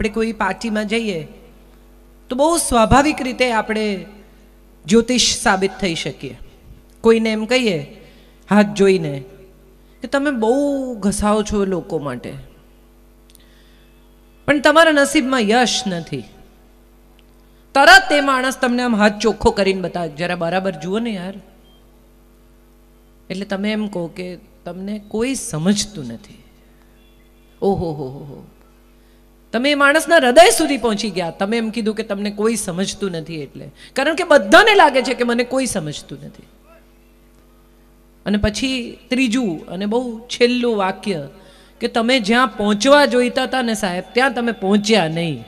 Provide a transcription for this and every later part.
આપણે કોઈ પાર્ટીમાં જઈએ તો બહુ સ્વાભાવિક રીતે આપણે જ્યોતિષ સાબિત થઈ શકીએ કોઈને એમ કહીએ હાથ જોઈને કે તમે બહુ ઘસાઓ છો લોકો માટે પણ તમારા નસીબમાં યશ નથી તરત એ માણસ તમને આમ હાથ ચોખ્ખો કરીને બતાવે જરા બરાબર જુઓ ને યાર એટલે તમે એમ કહો કે તમને કોઈ સમજતું નથી ઓહો હો હો હો તમે એ માણસના હૃદય સુધી પહોંચી ગયા તમે એમ કીધું કે તમને કોઈ સમજતું નથી એટલે કારણ કે બધાને લાગે છે કે મને કોઈ સમજતું નથી અને પછી ત્રીજું અને બહુ છેલ્લું વાક્ય કે તમે જ્યાં પહોંચવા જોઈતા હતા ને સાહેબ ત્યાં તમે પહોંચ્યા નહીં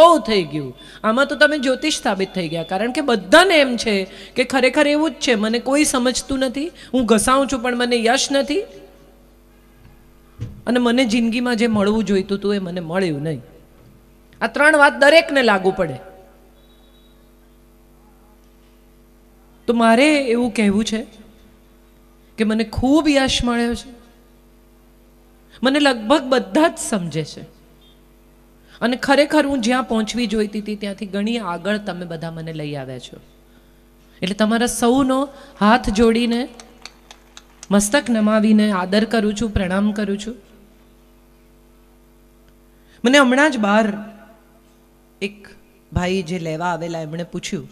બહુ થઈ ગયું આમાં તો તમે જ્યોતિષ સ્થાપિત થઈ ગયા કારણ કે બધાને એમ છે કે ખરેખર એવું જ છે મને કોઈ સમજતું નથી હું ઘસાઉં છું પણ મને યશ નથી અને મને જિંદગીમાં જે મળવું જોઈતું હતું એ મને મળ્યું નહીં આ ત્રણ વાત દરેકને લાગુ પડે તો મારે એવું કહેવું છે કે મને ખૂબ યશ મળ્યો છે મને લગભગ બધા જ સમજે છે અને ખરેખર હું જ્યાં પહોંચવી જોઈતી હતી ત્યાંથી ઘણી આગળ તમે બધા મને લઈ આવ્યા છો એટલે તમારા સૌનો હાથ જોડીને મસ્તક નમાવીને આદર કરું છું પ્રણામ કરું છું મને હમણાં જ બહાર એક ભાઈ જે લેવા આવેલા એમણે પૂછ્યું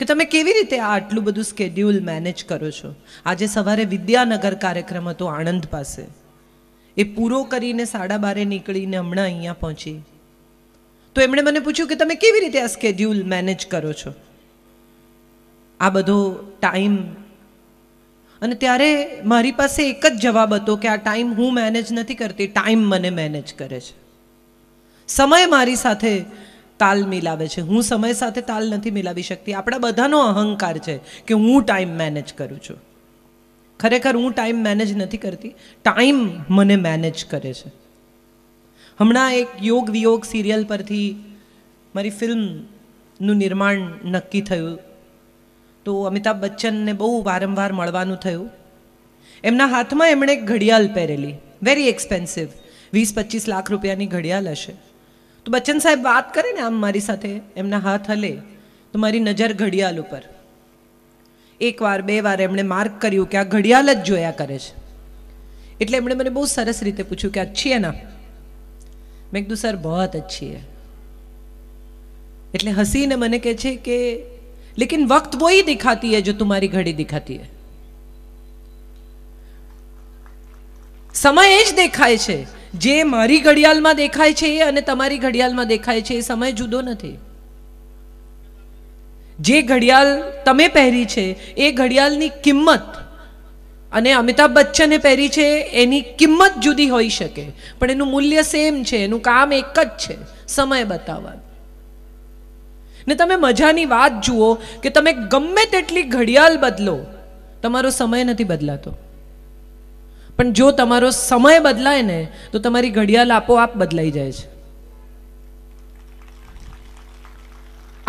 કે તમે કેવી રીતે આ આટલું બધું સ્કેડ્યુલ મેનેજ કરો છો આજે સવારે વિદ્યાનગર કાર્યક્રમ હતો આણંદ પાસે એ પૂરો કરીને સાડા બારે નીકળીને હમણાં અહીંયા પહોંચી તો એમણે મને પૂછ્યું કે તમે કેવી રીતે આ સ્કેડ્યુલ મેનેજ કરો છો આ બધો ટાઈમ અને ત્યારે મારી પાસે એક જ જવાબ હતો કે આ ટાઈમ હું મેનેજ નથી કરતી ટાઈમ મને મેનેજ કરે છે સમય મારી સાથે તાલ મિલાવે છે હું સમય સાથે તાલ નથી મિલાવી શકતી આપણા બધાનો અહંકાર છે કે હું ટાઈમ મેનેજ કરું છું ખરેખર હું ટાઈમ મેનેજ નથી કરતી ટાઈમ મને મેનેજ કરે છે હમણાં એક યોગ વિયોગ સિરિયલ પરથી મારી ફિલ્મનું નિર્માણ નક્કી થયું તો અમિતાભ બચ્ચનને બહુ વારંવાર મળવાનું થયું એમના હાથમાં એમણે એક ઘડિયાળ પહેરેલી વેરી એક્સપેન્સિવ વીસ પચીસ લાખ રૂપિયાની ઘડિયાળ હશે તો બચ્ચન સાહેબ વાત કરે ને આમ મારી સાથે એમના હાથ હલે તો મારી નજર ઘડિયાળ ઉપર એક વાર બે વાર એમણે માર્ક કર્યું કે આ ઘડિયાળ જ જોયા કરે છે એટલે એમણે મને બહુ સરસ રીતે પૂછ્યું કે અચ્છી ના મેં કીધું સર બહુ અચ્છી એટલે હસીને મને કહે છે કે લેકિન वक्त वो ही दिखाती है जो तुम्हारी घड़ी दिखाती है સમય એ જ દેખાય છે જે મારી ઘડિયાળમાં દેખાય છે એ અને તમારી ઘડિયાળમાં દેખાય છે એ સમય જુદો નથી જે ઘડિયાળ તમે પહેરી છે એ ઘડિયાળની કિંમત અને અમિતાભ બચ્ચને પહેરી છે એની કિંમત જુદી હોઈ શકે પણ એનું મૂલ્ય સેમ છે એનું કામ એક જ છે સમય બતાવવાનું ને તમે મજાની વાત જુઓ કે તમે ગમે તેટલી ઘડિયાળ બદલો તમારો સમય નથી બદલાતો પણ જો તમારો સમય બદલાય ને તો તમારી ઘડિયાળ આપોઆપ બદલાઈ જાય છે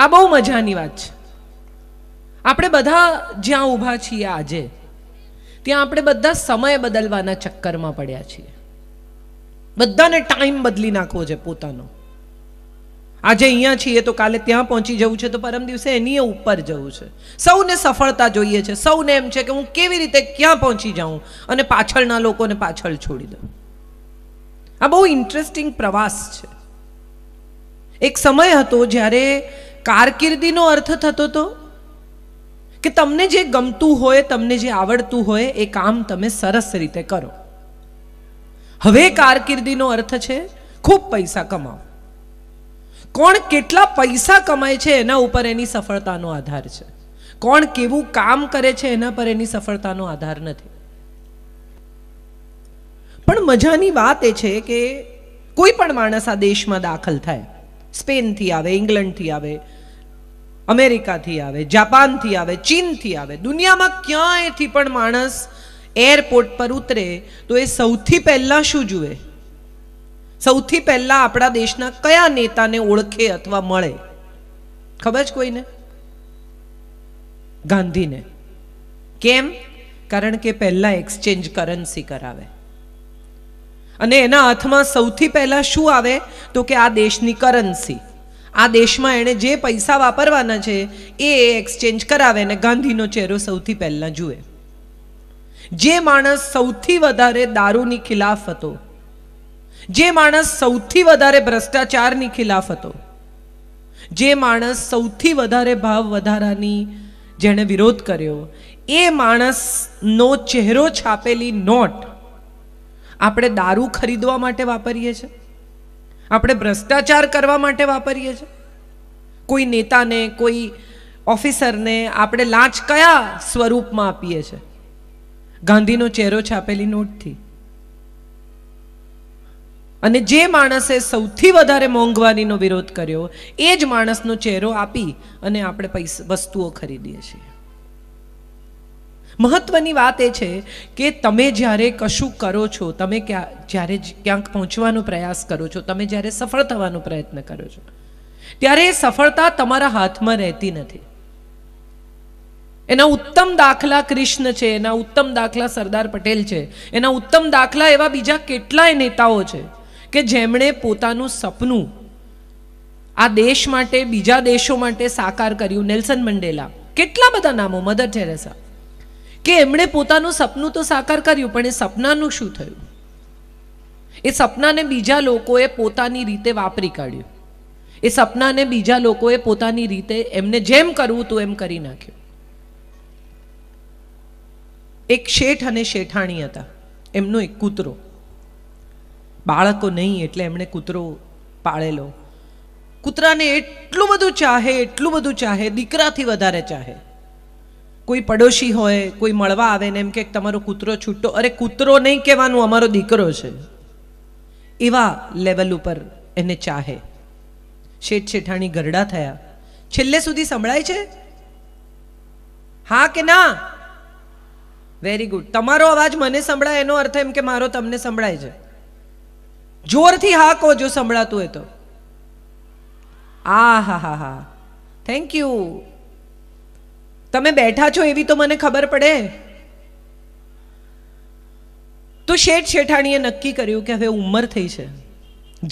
આ બહુ મજાની વાત છે આપણે બધા જ્યાં ઊભા છીએ આજે ત્યાં આપણે બધા સમય બદલવાના ચક્કરમાં પડ્યા છીએ બધાને ટાઈમ બદલી નાખવો છે પોતાનો આજે અહીંયા છીએ તો કાલે ત્યાં પહોંચી જવું છે તો પરમ દિવસે એની ઉપર જવું છે સૌને સફળતા જોઈએ છે સૌને એમ છે કે હું કેવી રીતે ક્યાં પહોંચી જાઉં અને પાછળના લોકોને પાછળ છોડી દઉં આ બહુ ઇન્ટરેસ્ટિંગ પ્રવાસ છે એક સમય હતો જ્યારે કારકિર્દીનો અર્થ થતો હતો કે તમને જે ગમતું હોય તમને જે આવડતું હોય એ કામ તમે સરસ રીતે કરો હવે કારકિર્દીનો અર્થ છે ખૂબ પૈસા કમાવો કોણ કેટલા પૈસા કમાય છે એના ઉપર એની સફળતાનો આધાર છે કોણ કેવું કામ કરે છે એના પર એની સફળતાનો આધાર નથી પણ મજાની વાત એ છે કે કોઈ પણ માણસ આ દેશમાં દાખલ થાય સ્પેનથી આવે ઇંગ્લેન્ડથી આવે અમેરિકાથી આવે જાપાનથી આવે ચીનથી આવે દુનિયામાં ક્યાંયથી પણ માણસ એરપોર્ટ પર ઉતરે તો એ સૌથી પહેલાં શું જુએ સૌથી પહેલા આપણા દેશના કયા નેતાને ઓળખે અથવા મળે ખબર છે કોઈને ગાંધીને કેમ કારણ કે પહેલા એક્સચેન્જ કરન્સી કરાવે અને એના હાથમાં સૌથી પહેલા શું આવે તો કે આ દેશની કરન્સી આ દેશમાં એણે જે પૈસા વાપરવાના છે એ એક્સચેન્જ કરાવે અને ગાંધીનો ચહેરો સૌથી પહેલાં જુએ જે માણસ સૌથી વધારે દારૂની ખિલાફ હતો જે માણસ સૌથી વધારે ભ્રષ્ટાચારની ખિલાફ હતો જે માણસ સૌથી વધારે ભાવ વધારાની જેણે વિરોધ કર્યો એ માણસનો ચહેરો છાપેલી નોટ આપણે દારૂ ખરીદવા માટે વાપરીએ છીએ આપણે ભ્રષ્ટાચાર કરવા માટે વાપરીએ છીએ કોઈ નેતાને કોઈ ઓફિસરને આપણે લાંચ કયા સ્વરૂપમાં આપીએ છીએ ગાંધીનો ચહેરો છાપેલી નોટથી અને જે માણસે સૌથી વધારે મોંઘવારીનો વિરોધ કર્યો એ જ માણસનો ચહેરો આપી અને આપણે પૈસા વસ્તુઓ ખરીદીએ છીએ મહત્વની વાત એ છે કે તમે જ્યારે કશું કરો છો તમે ક્યાં જ્યારે ક્યાંક પહોંચવાનો પ્રયાસ કરો છો તમે જ્યારે સફળ થવાનો પ્રયત્ન કરો છો ત્યારે એ સફળતા તમારા હાથમાં રહેતી નથી એના ઉત્તમ દાખલા કૃષ્ણ છે એના ઉત્તમ દાખલા સરદાર પટેલ છે એના ઉત્તમ દાખલા એવા બીજા કેટલાય નેતાઓ છે કે જેમણે પોતાનું સપનું આ દેશ માટે બીજા દેશો માટે સાકાર કર્યું નેલ્સન મંડેલા કેટલા બધા નામો મધર ટેરેસા કે એમણે પોતાનું સપનું તો સાકાર કર્યું પણ એ સપનાનું શું થયું એ સપનાને બીજા લોકોએ પોતાની રીતે વાપરી કાઢ્યું એ સપનાને બીજા લોકોએ પોતાની રીતે એમને જેમ કરવું હતું એમ કરી નાખ્યું એક શેઠ અને શેઠાણી હતા એમનો એક કૂતરો બાળકો નહીં એટલે એમણે કૂતરો પાળેલો કૂતરાને એટલું બધું ચાહે એટલું બધું ચાહે દીકરાથી વધારે ચાહે કોઈ પડોશી હોય કોઈ મળવા આવે ને એમ કે તમારો કૂતરો છૂટો અરે કૂતરો નહીં કહેવાનું અમારો દીકરો છે એવા લેવલ ઉપર એને ચાહે શેઠ શેઠાણી ગરડા થયા છેલ્લે સુધી સંભળાય છે હા કે ના વેરી ગુડ તમારો અવાજ મને સંભળાય એનો અર્થ એમ કે મારો તમને સંભળાય છે જોરથી હા કહો જો સંભળાતું હોય તો આ હા હા હા થેન્ક યુ તમે બેઠા છો એવી તો મને ખબર પડે તો શેઠ શેઠાણીએ નક્કી કર્યું કે હવે ઉંમર થઈ છે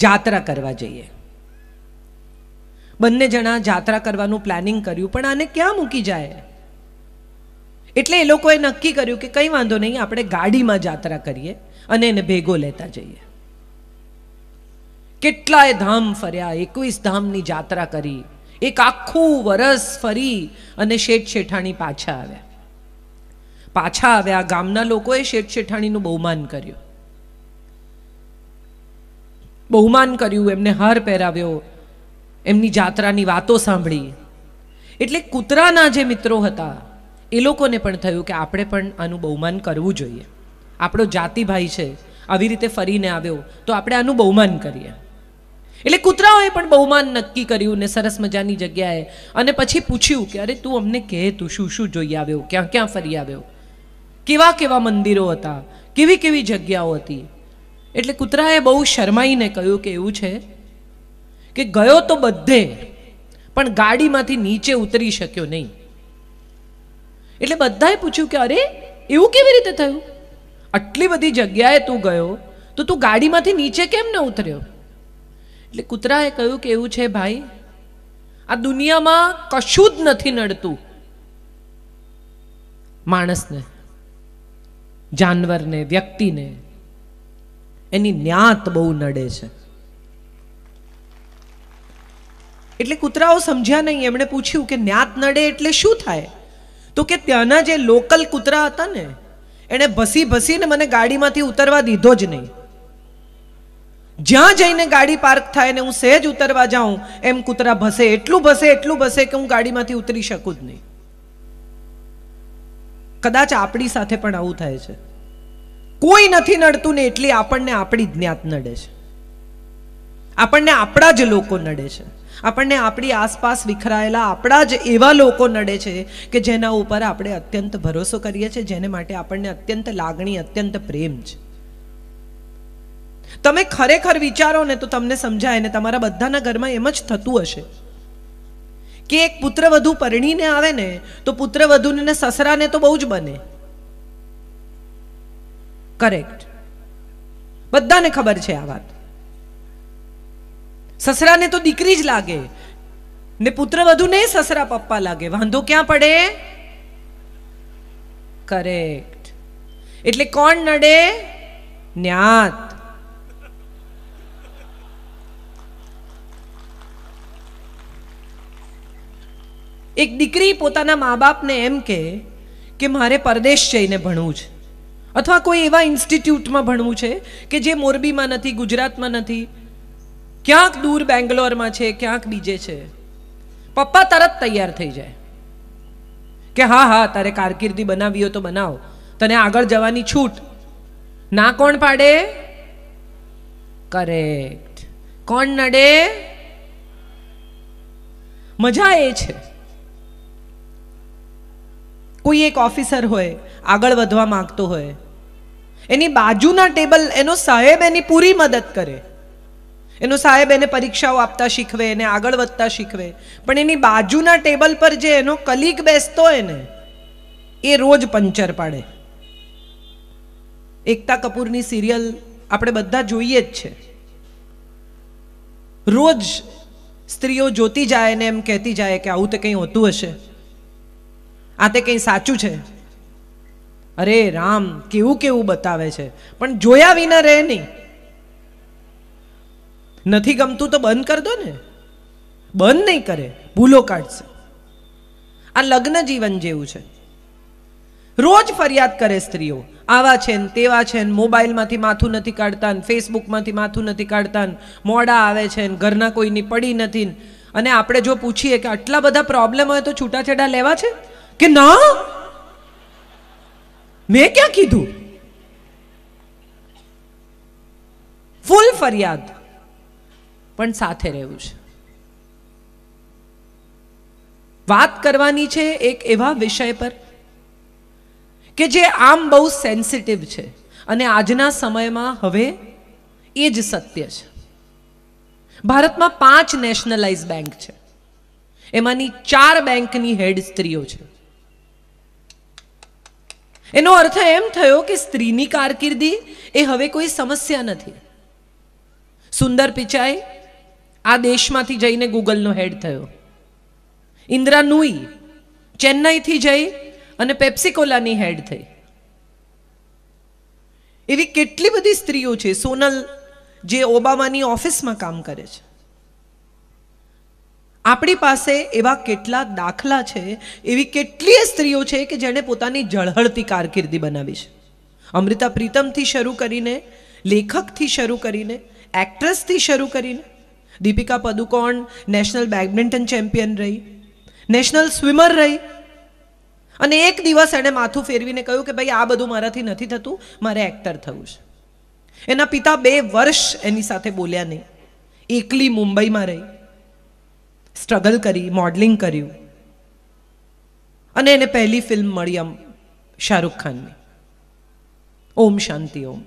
જાત્રા કરવા જઈએ બંને જણા જાત્રા કરવાનું પ્લાનિંગ કર્યું પણ આને ક્યાં મૂકી જાય એટલે એ લોકોએ નક્કી કર્યું કે કંઈ વાંધો નહીં આપણે ગાડીમાં જાત્રા કરીએ અને એને ભેગો લેતા જઈએ કેટલાય ધામ ફર્યા એકવીસ ધામની જાત્રા કરી એક આખું વરસ ફરી અને શેઠ શેઠાણી પાછા આવ્યા પાછા આવ્યા ગામના લોકોએ શેઠ શેઠાણીનું બહુમાન કર્યું બહુમાન કર્યું એમને હાર પહેરાવ્યો એમની જાત્રાની વાતો સાંભળી એટલે કૂતરાના જે મિત્રો હતા એ લોકોને પણ થયું કે આપણે પણ આનું બહુમાન કરવું જોઈએ આપણો જાતિભાઈ છે આવી રીતે ફરીને આવ્યો તો આપણે આનું બહુમાન કરીએ એટલે કૂતરાઓએ પણ બહુમાન નક્કી કર્યું ને સરસ મજાની જગ્યાએ અને પછી પૂછ્યું કે અરે તું અમને કહે તું શું શું જોઈ આવ્યો ક્યાં ક્યાં ફરી આવ્યો કેવા કેવા મંદિરો હતા કેવી કેવી જગ્યાઓ હતી એટલે કૂતરાએ બહુ શરમાઈને કહ્યું કે એવું છે કે ગયો તો બધે પણ ગાડીમાંથી નીચે ઉતરી શક્યો નહીં એટલે બધાએ પૂછ્યું કે અરે એવું કેવી રીતે થયું આટલી બધી જગ્યાએ તું ગયો તો તું ગાડીમાંથી નીચે કેમ ન ઉતર્યો એટલે કૂતરાએ કહ્યું કે એવું છે ભાઈ આ દુનિયામાં કશું જ નથી નડતું માણસને જાનવરને વ્યક્તિને એની જ્ઞાત બહુ નડે છે એટલે કૂતરાઓ સમજ્યા નહીં એમણે પૂછ્યું કે ન્યાત નડે એટલે શું થાય તો કે ત્યાંના જે લોકલ કૂતરા હતા ને એણે ભસી ભસીને મને ગાડીમાંથી ઉતરવા દીધો જ નહીં જ્યાં જઈને ગાડી પાર્ક થાય ને હું સહેજ ઉતરવા જાઉં એમ કૂતરા ભસે એટલું ભસે એટલું ભસે કે હું ગાડીમાંથી ઉતરી શકું જ નહીં કદાચ આપણી સાથે પણ આવું થાય છે કોઈ નથી નડતું ને એટલી આપણને આપણી જ્ઞાત નડે છે આપણને આપણા જ લોકો નડે છે આપણને આપણી આસપાસ વિખરાયેલા આપણા જ એવા લોકો નડે છે કે જેના ઉપર આપણે અત્યંત ભરોસો કરીએ છીએ જેને માટે આપણને અત્યંત લાગણી અત્યંત પ્રેમ છે તમે ખરેખર વિચારો ને તો તમને સમજાય ને તમારા બધાના ઘરમાં એમ જ થતું હશે કે એક પુત્ર પુત્રવધુ પરણીને આવે ને તો પુત્ર પુત્રવધુને સસરાને તો બહુ જ બને કરેક્ટ બધાને ખબર છે આ વાત સસરાને તો દીકરી જ લાગે ને પુત્ર વધુને સસરા પપ્પા લાગે વાંધો ક્યાં પડે કરેક્ટ એટલે કોણ નડે ન્યાત એક દીકરી પોતાના મા બાપને એમ કહે કે મારે પરદેશ જઈને ભણવું છે અથવા કોઈ એવા ઇન્સ્ટિટ્યૂટમાં ભણવું છે કે જે મોરબીમાં નથી ગુજરાતમાં નથી ક્યાંક દૂર બેંગ્લોરમાં છે ક્યાંક બીજે છે પપ્પા તરત તૈયાર થઈ જાય કે હા હા તારે કારકિર્દી બનાવી હોય તો બનાવ તને આગળ જવાની છૂટ ના કોણ પાડે કરેક્ટ કોણ નડે મજા એ છે કોઈ એક ઓફિસર હોય આગળ વધવા માંગતો હોય એની બાજુના ટેબલ એનો સાહેબ એની પૂરી મદદ કરે એનો સાહેબ એને પરીક્ષાઓ આપતા શીખવે એને આગળ વધતા શીખવે પણ એની બાજુના ટેબલ પર જે એનો કલીગ બેસતો હોય ને એ રોજ પંચર પાડે એકતા કપૂરની સિરિયલ આપણે બધા જોઈએ જ છે રોજ સ્ત્રીઓ જોતી જાય ને એમ કહેતી જાય કે આવું તો કંઈ હોતું હશે આ તે કંઈ સાચું છે અરે રામ કેવું કેવું બતાવે છે પણ જોયા વિના રહે નહીં નથી ગમતું તો બંધ કરી દો ને બંધ નહીં કરે ભૂલો કાઢશે આ લગ્ન જીવન જેવું છે રોજ ફરિયાદ કરે સ્ત્રીઓ આવા છે ને તેવા છે ને મોબાઈલમાંથી માથું નથી કાઢતા ને ફેસબુકમાંથી માથું નથી કાઢતા ને મોડા આવે છે ને ઘરના કોઈની પડી નથી અને આપણે જો પૂછીએ કે આટલા બધા પ્રોબ્લેમ હોય તો છૂટાછેડા લેવા છે કે ના મેં ક્યાં કીધું ફૂલ ફરિયાદ પણ સાથે રહેવું છે વાત કરવાની છે એક એવા વિષય પર કે જે આમ બહુ સેન્સિટિવ છે અને આજના સમયમાં હવે એ જ સત્ય છે ભારતમાં પાંચ નેશનલાઇઝ બેંક છે એમાંની ચાર બેંકની હેડ સ્ત્રીઓ છે એનો અર્થ એમ થયો કે સ્ત્રીની કારકિર્દી એ હવે કોઈ સમસ્યા નથી સુંદર પિચાઈ આ દેશમાંથી જઈને ગૂગલનો હેડ થયો ઇન્દ્રા નુઈ ચેન્નાઈથી જઈ અને પેપ્સિકોલાની હેડ થઈ એવી કેટલી બધી સ્ત્રીઓ છે સોનલ જે ઓબામાની ઓફિસમાં કામ કરે છે આપણી પાસે એવા કેટલા દાખલા છે એવી કેટલીય સ્ત્રીઓ છે કે જેણે પોતાની ઝળહળતી કારકિર્દી બનાવી છે અમૃતા પ્રીતમથી શરૂ કરીને લેખકથી શરૂ કરીને એક્ટ્રેસથી શરૂ કરીને Deepika Padukone national badminton champion રહી નેશનલ સ્વિમર રહી અને એક દિવસ એણે માથું ફેરવીને કહ્યું કે ભાઈ આ બધું મારાથી નથી થતું મારે એક્ટર થવું છે એના પિતા બે વર્ષ એની સાથે બોલ્યા નહીં એકલી મુંબઈમાં રહી સ્ટ્રગલ કરી મોડલિંગ કર્યું અને એને પહેલી ફિલ્મ મળી આમ શાહરૂખ ખાનની ઓમ શાંતિ ઓમ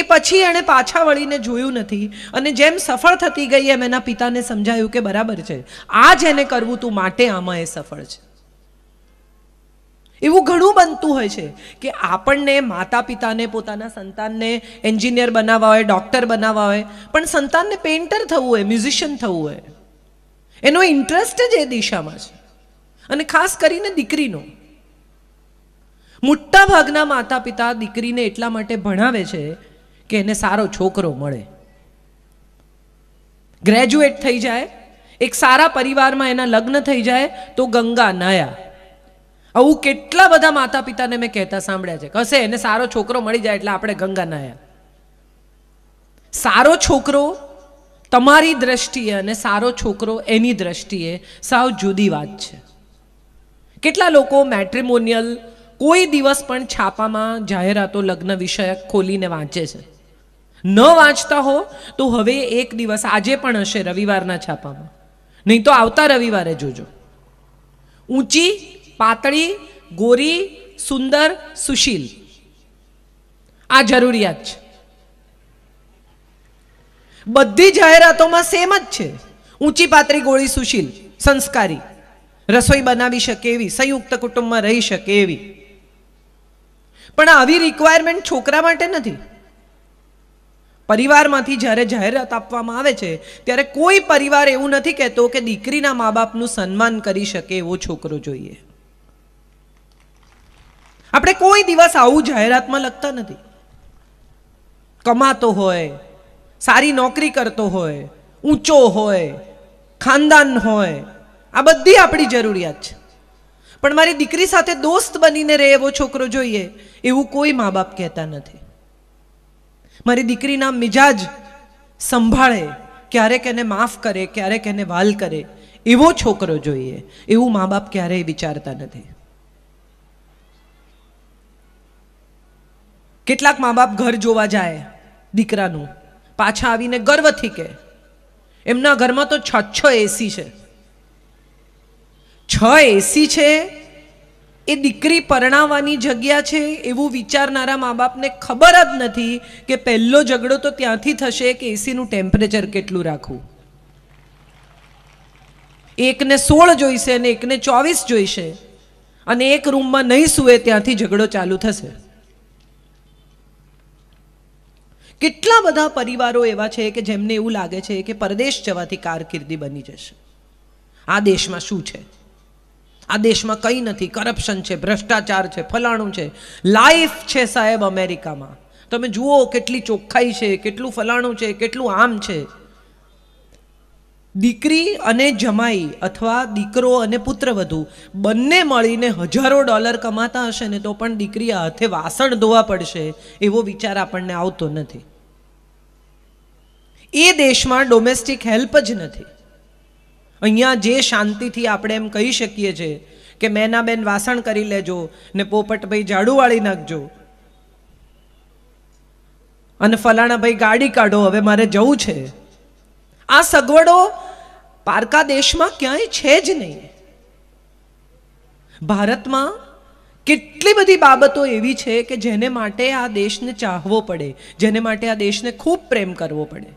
એ પછી એણે પાછા વળીને જોયું નથી અને જેમ સફળ થતી ગઈ એમ એના પિતાને સમજાયું કે બરાબર છે આ જ એને કરવું તું માટે આમાં એ સફળ છે એવું ઘણું બનતું હોય છે કે આપણને માતા પિતાને પોતાના સંતાનને એન્જિનિયર બનાવવા હોય ડૉક્ટર બનાવવા હોય પણ સંતાનને પેન્ટર થવું હોય મ્યુઝિશિયન થવું હોય એનો ઇન્ટરેસ્ટ જ એ દિશામાં છે અને ખાસ કરીને દીકરીનો મોટા ભાગના માતા પિતા દીકરીને એટલા માટે ભણાવે છે કે એને સારો છોકરો મળે ગ્રેજ્યુએટ થઈ જાય એક સારા પરિવારમાં એના લગ્ન થઈ જાય તો ગંગા નયા આવું કેટલા બધા માતા પિતાને મેં કહેતા સાંભળ્યા છે કશે એને સારો છોકરો મળી જાય એટલે આપણે ગંગા નયા સારો છોકરો તમારી દ્રષ્ટિએ અને સારો છોકરો એની દ્રષ્ટિએ સાવ જુદી વાત છે કેટલા લોકો મેટ્રિમોનિયલ કોઈ દિવસ પણ છાપામાં જાહેરાતો લગ્ન વિષયક ખોલીને વાંચે છે ન વાંચતા હો તો હવે એક દિવસ આજે પણ હશે રવિવારના છાપામાં નહીં તો આવતા રવિવારે જોજો ઊંચી પાતળી ગોરી સુંદર સુશીલ આ જરૂરિયાત છે બધી જાહેરાતોમાં સેમ જ છે ઊંચી પાતળી ગોળી સુશીલ સંસ્કારી રસોઈ બનાવી શકે એવી સંયુક્ત કુટુંબમાં રહી શકે એવી પણ આવી રિક્વાયરમેન્ટ છોકરા માટે નથી પરિવારમાંથી જ્યારે જાહેરાત આપવામાં આવે છે ત્યારે કોઈ પરિવાર એવું નથી કહેતો કે દીકરીના મા બાપનું સન્માન કરી શકે એવો છોકરો જોઈએ આપણે કોઈ દિવસ આવું જાહેરાતમાં લખતા નથી કમાતો હોય સારી નોકરી કરતો હોય ઊંચો હોય ખાનદાન હોય આ બધી આપણી જરૂરિયાત છે પણ મારી દીકરી સાથે દોસ્ત બનીને રહે એવો છોકરો જોઈએ એવું કોઈ મા બાપ કહેતા નથી મારી દીકરીના મિજાજ સંભાળે ક્યારેક એને માફ કરે ક્યારેક એને વાલ કરે એવો છોકરો જોઈએ એવું મા બાપ ક્યારેય વિચારતા નથી કેટલાક મા બાપ ઘર જોવા જાય દીકરાનું પાછા આવીને ગર્વથી કહે એમના ઘરમાં તો છ છ એસી છે છ એસી છે એ દીકરી પરણાવવાની જગ્યા છે એવું વિચારનારા મા બાપને ખબર જ નથી કે પહેલો ઝઘડો તો ત્યાંથી થશે કે એસીનું ટેમ્પરેચર કેટલું રાખવું એકને સોળ જોઈશે અને એકને ચોવીસ જોઈશે અને એક રૂમમાં નહીં સુવે ત્યાંથી ઝઘડો ચાલુ થશે કેટલા બધા પરિવારો એવા છે કે જેમને એવું લાગે છે કે પરદેશ જવાથી કારકિર્દી બની જશે આ દેશમાં શું છે આ દેશમાં કંઈ નથી કરપ્શન છે ભ્રષ્ટાચાર છે ફલાણું છે લાઈફ છે સાહેબ અમેરિકામાં તમે જુઓ કેટલી ચોખ્ખાઈ છે કેટલું ફલાણું છે કેટલું આમ છે દીકરી અને જમાઈ અથવા દીકરો અને પુત્રવધુ બંને મળીને હજારો ડોલર કમાતા હશે ને તો પણ દીકરી હાથે વાસણ ધોવા પડશે એવો વિચાર આપણને આવતો નથી એ દેશમાં ડોમેસ્ટિક હેલ્પ જ નથી અહીંયા જે શાંતિથી આપણે એમ કહી શકીએ છીએ કે મેનાબેન વાસણ કરી લેજો ને પોપટભાઈ ઝાડુ વાળી નાખજો અને ફલાણાભાઈ ગાડી કાઢો હવે મારે જવું છે આ સગવડો પારકા દેશમાં ક્યાંય છે જ નહીં ભારતમાં કેટલી બધી બાબતો એવી છે કે જેને માટે આ દેશને ચાહવો પડે જેને માટે આ દેશને ખૂબ પ્રેમ કરવો પડે